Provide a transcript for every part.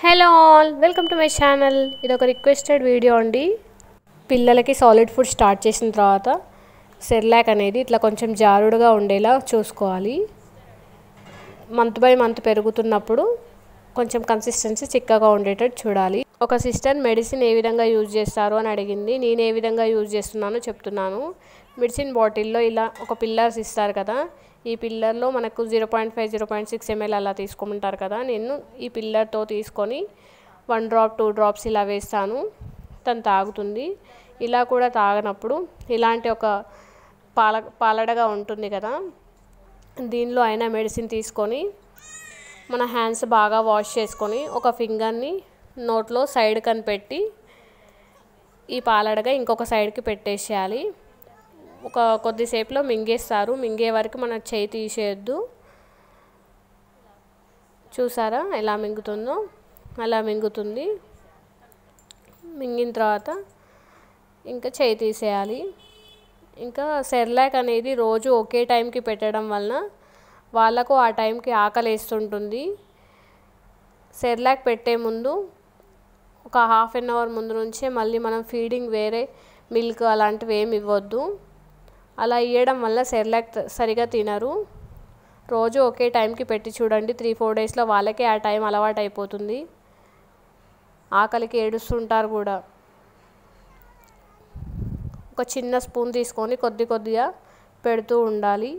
hello all welcome to my channel ఇది ఒక requested video అండి పిల్లలకి సాలిడ్ ఫుడ్ స్టార్ట్ చేసిన తర్వాత సెర్లాక్ అనేది ఇట్లా కొంచెం జారుడుగా ఉండేలా చూసుకోవాలి మంత్ బై మంత్ పెరుగుతున్నప్పుడు కొంచెం కన్సిస్టెన్సీ చిక్కగా ఉండేటట్టు చూడాలి ఒక సిస్టర్ మెడిసిన్ ఏ విధంగా యూజ్ చేస్తారు అని అడిగింది నేను ఏ విధంగా యూజ్ చేస్తున్నానో చెప్తున్నాను మెడిసిన్ బాటిల్లో ఇలా ఒక పిల్లర్స్ ఇస్తారు కదా ఈ పిల్లర్లో మనకు zero point five zero point six ml అలా తీసుకుంటారు కదా నేను ఈ పిల్లర్తో తీసుకొని వన్ డ్రాప్ టూ డ్రాప్స్ ఇలా వేస్తాను తను తాగుతుంది ఇలా కూడా తాగినప్పుడు ఇలాంటి ఒక పాల పాలడగా ఉంటుంది కదా దీనిలో అయినా మెడిసిన్ తీసుకొని మన హ్యాండ్స్ బాగా వాష్ చేసుకొని ఒక ఫింగర్ని నోట్లో సైడ్ కనిపెట్టి ఈ పాలడగా ఇంకొక సైడ్కి పెట్టేసేయాలి ఒక కొద్దిసేపులో మింగేస్తారు మింగే వరకు మన చేయి తీసేయద్దు చూసారా ఎలా మింగుతుందో అలా మింగుతుంది మింగిన తర్వాత ఇంకా చేయి తీసేయాలి ఇంకా సెర్లాక్ అనేది రోజు ఒకే టైంకి పెట్టడం వలన వాళ్ళకు ఆ టైంకి ఆకలి వేస్తుంటుంది సెర్లాక్ పెట్టే ముందు ఒక హాఫ్ అన్ అవర్ ముందు నుంచే మళ్ళీ మనం ఫీడింగ్ వేరే మిల్క్ అలాంటివి ఏమి ఇవ్వద్దు అలా ఇవ్వడం వల్ల సెర్లాక్ సరిగా తినరు రోజు ఒకే టైంకి పెట్టి చూడండి త్రీ ఫోర్ డేస్లో వాళ్ళకే ఆ టైం అలవాటు అయిపోతుంది ఆకలికి ఏడుస్తుంటారు కూడా ఒక చిన్న స్పూన్ తీసుకొని కొద్ది కొద్దిగా పెడుతూ ఉండాలి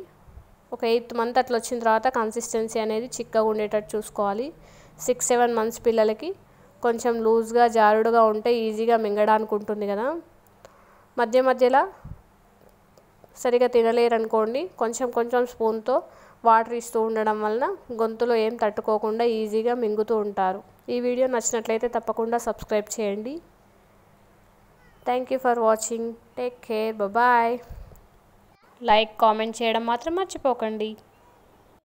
ఒక ఎయిత్ మంత్ అట్లా వచ్చిన తర్వాత కన్సిస్టెన్సీ అనేది చిక్కగా ఉండేటట్టు చూసుకోవాలి సిక్స్ సెవెన్ మంత్స్ పిల్లలకి కొంచెం లూజ్గా జారుడుగా ఉంటే ఈజీగా మింగడానికి ఉంటుంది కదా మధ్య మధ్యలో సరిగా తినలేరనుకోండి కొంచెం కొంచెం స్పూన్తో వాటర్ ఇస్తూ ఉండడం వలన గొంతులో ఏం తట్టుకోకుండా ఈజీగా మింగుతూ ఉంటారు ఈ వీడియో నచ్చినట్లయితే తప్పకుండా సబ్స్క్రైబ్ చేయండి thank you for watching take care bye like comment చేయడం మాత్రం మర్చిపోకండి